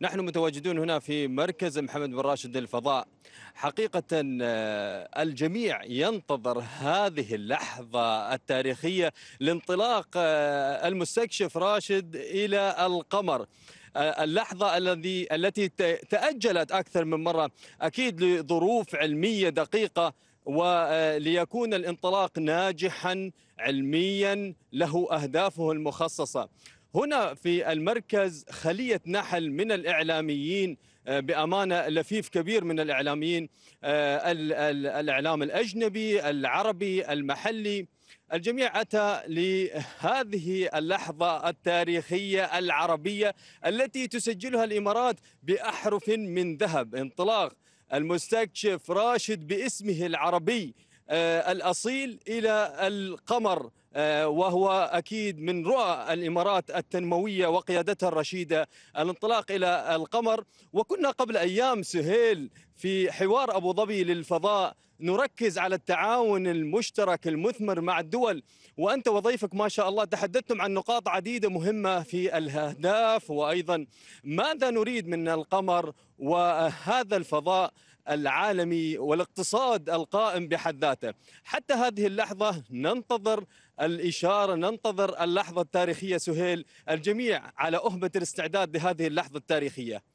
نحن متواجدون هنا في مركز محمد بن راشد للفضاء حقيقة آه، الجميع ينتظر هذه اللحظة التاريخية لانطلاق آه، المستكشف راشد إلى القمر آه، اللحظة الذي التي تأجلت أكثر من مرة أكيد لظروف علمية دقيقة وليكون الانطلاق ناجحا علميا له أهدافه المخصصة هنا في المركز خلية نحل من الإعلاميين آه، بأمانة لفيف كبير من الإعلاميين آه، الإعلام الأجنبي العربي المحلي الجميع أتى لهذه اللحظة التاريخية العربية التي تسجلها الإمارات بأحرف من ذهب انطلاق المستكشف راشد باسمه العربي آه، الأصيل إلى القمر آه، وهو اكيد من رؤى الامارات التنمويه وقيادتها الرشيده الانطلاق الى القمر وكنا قبل ايام سهيل في حوار ابو ظبي للفضاء نركز على التعاون المشترك المثمر مع الدول وانت وضيفك ما شاء الله تحدثتم عن نقاط عديده مهمه في الاهداف وايضا ماذا نريد من القمر وهذا الفضاء العالمي والاقتصاد القائم بحد ذاته حتى هذه اللحظه ننتظر الإشارة ننتظر اللحظة التاريخية سهيل الجميع على أهبة الاستعداد لهذه اللحظة التاريخية